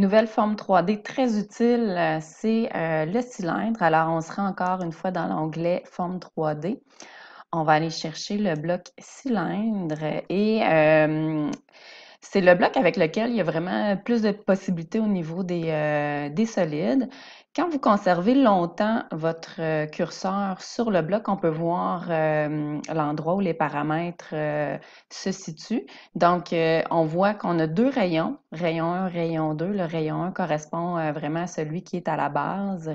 Nouvelle forme 3D très utile, euh, c'est euh, le cylindre. Alors, on sera encore une fois dans l'onglet forme 3D. On va aller chercher le bloc cylindre et euh, c'est le bloc avec lequel il y a vraiment plus de possibilités au niveau des, euh, des solides. Quand vous conservez longtemps votre euh, curseur sur le bloc, on peut voir euh, l'endroit où les paramètres se situent. Donc, on voit qu'on a deux rayons, rayon 1, rayon 2. Le rayon 1 correspond vraiment à celui qui est à la base,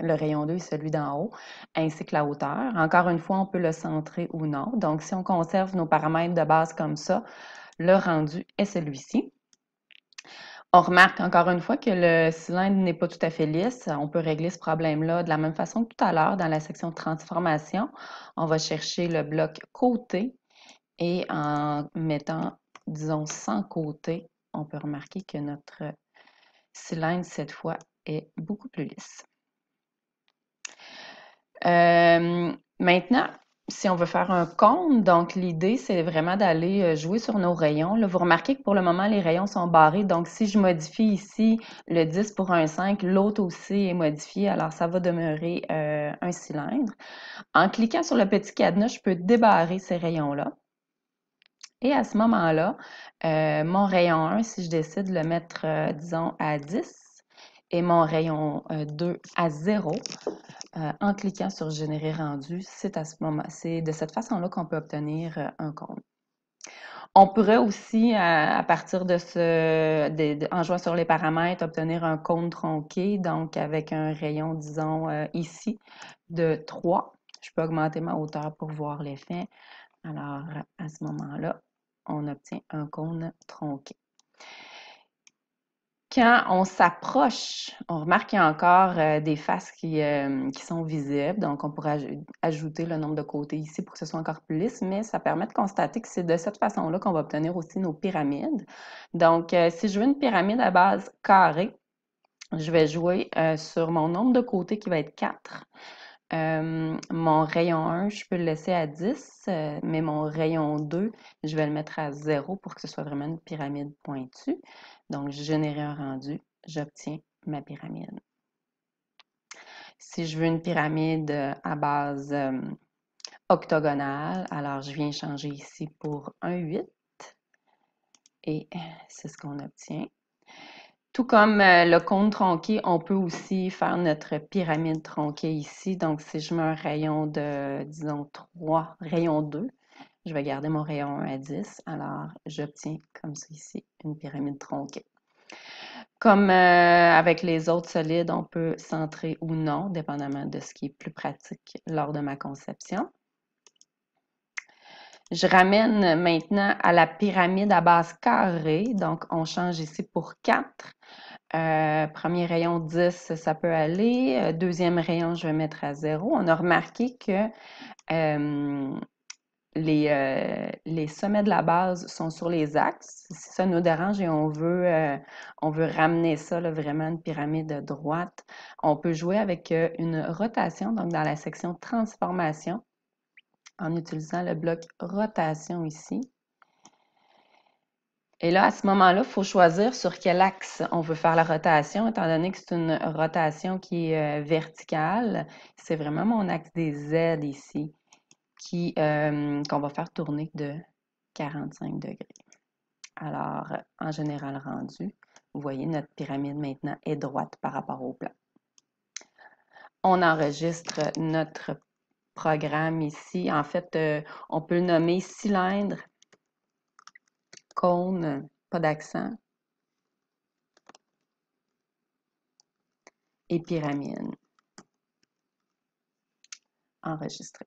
le rayon 2 est celui d'en haut, ainsi que la hauteur. Encore une fois, on peut le centrer ou non. Donc, si on conserve nos paramètres de base comme ça, le rendu est celui-ci. On remarque encore une fois que le cylindre n'est pas tout à fait lisse. On peut régler ce problème-là de la même façon que tout à l'heure dans la section transformation. On va chercher le bloc côté et en mettant, disons, sans côté, on peut remarquer que notre cylindre, cette fois, est beaucoup plus lisse. Euh, maintenant, si on veut faire un compte, donc l'idée, c'est vraiment d'aller euh, jouer sur nos rayons. Là, vous remarquez que pour le moment, les rayons sont barrés. Donc, si je modifie ici le 10 pour un 5, l'autre aussi est modifié. Alors, ça va demeurer euh, un cylindre. En cliquant sur le petit cadenas, je peux débarrer ces rayons-là. Et à ce moment-là, euh, mon rayon 1, si je décide de le mettre, disons, à 10 et mon rayon 2 à 0, euh, en cliquant sur Générer rendu, c'est à ce moment, c'est de cette façon-là qu'on peut obtenir euh, un cône. On pourrait aussi, euh, à, partir de ce, en jouant sur les paramètres, obtenir un cône tronqué, donc avec un rayon, disons, ici, de 3. Je peux augmenter ma hauteur pour voir l'effet. Alors, à ce moment-là, on obtient un cône tronqué. Quand on s'approche, on remarque qu'il y a encore euh, des faces euh, qui, sont visibles. Donc, on pourrait ajouter le nombre de côtés ici pour que ce soit encore plus lisse, mais ça permet de constater que c'est de cette façon-là qu'on va obtenir aussi nos pyramides. Donc, euh, si je veux une pyramide à base carrée, je vais jouer sur mon nombre de côtés qui va être 4. Euh, mon rayon 1, je peux le laisser à 10, euh, mais mon rayon 2, je vais le mettre à 0 pour que ce soit vraiment une pyramide pointue. Donc, je généré un rendu, j'obtiens ma pyramide. Si je veux une pyramide euh, à base octogonale, alors je viens changer ici pour un 8. Et c'est ce qu'on obtient. Tout comme euh, le cône tronqué, on peut aussi faire notre pyramide tronquée ici. Donc, si je mets un rayon de, disons, 3, rayon 2, je vais garder mon rayon 1 à 10. Alors, j'obtiens comme ça ici une pyramide tronquée. Comme euh, avec les autres solides, on peut centrer ou non, dépendamment de ce qui est plus pratique lors de ma conception. Je ramène maintenant à la pyramide à base carrée. Donc, on change ici pour 4. Euh, premier rayon 10, ça peut aller. Euh, deuxième rayon, je vais mettre à 0. On a remarqué que euh, les, sommets de la base sont sur les axes. Si ça nous dérange et on veut, on veut ramener ça vraiment vraiment une pyramide droite, on peut jouer avec une rotation, donc dans la section transformation en utilisant le bloc rotation ici. Et là, à ce moment-là, il faut choisir sur quel axe on veut faire la rotation, étant donné que c'est une rotation qui est euh, verticale. C'est vraiment mon axe des Z ici euh, qu'on va faire tourner de 45 degrés. Alors, en général rendu, vous voyez, notre pyramide maintenant est droite par rapport au plan. On enregistre notre programme ici. En fait, euh, on peut le nommer cylindre, cône, pas d'accent, et pyramide. Enregistré.